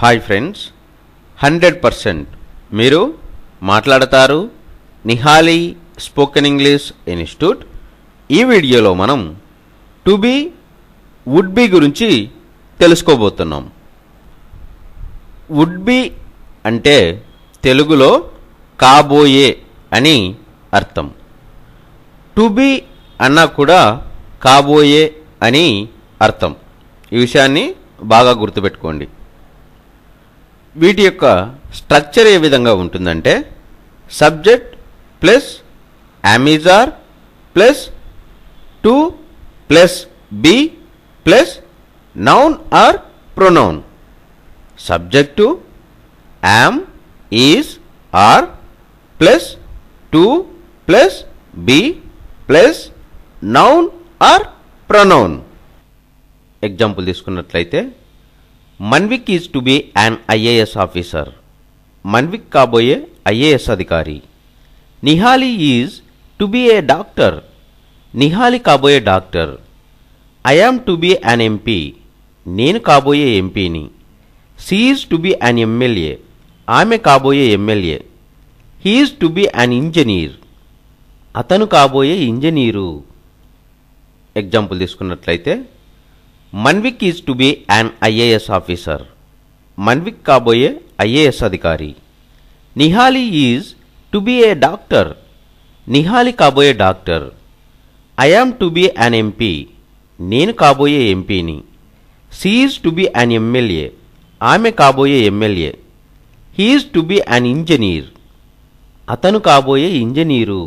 hi friends hundred percent మీరు మాట్లాడతారు నిహాలి spoken English institute ఈ వీడియోలో మనం టు బీ వుడ్ బీ గురించి తెలుసుకోబోతున్నాం వుడ్ బీ అంటే తెలుగులో కాబోయే అని అర్థం టు బీ అన్నా కూడా కాబోయే అని అర్థం ఈ విషయాన్ని బాగా గుర్తుపెట్టుకోండి వీటి యొక్క స్ట్రక్చర్ ఏ విధంగా ఉంటుందంటే subject plus am is are plus to plus be plus noun or pronoun subject am is are plus to plus be plus noun or pronoun example తీసుకున్నట్లయితే Manvik is to be an IAS officer Manvik కాబోయే IAS అధికారి Nihali is to be a doctor Nihali కాబోయే doctor I am to be an MP నేను కాబోయే ఎంపీని she is to be an MLA ఆమె కాబోయే MLA he is to be an engineer అతను కాబోయే ఇంజనీరు ఎగ్జాంపుల్ తీసుకున్నట్లయితే Manvik is to be an IAS officer Manvik కాబోయే ఐఏఎస్ అధికారి Nihali is to be a doctor Nihali కాబోయే doctor I am to be an MP నేను కాబోయే ఎంపీని she is to be an MLA ఆమె కాబోయే MLA he is to be an engineer అతను కాబోయే ఇంజనీరు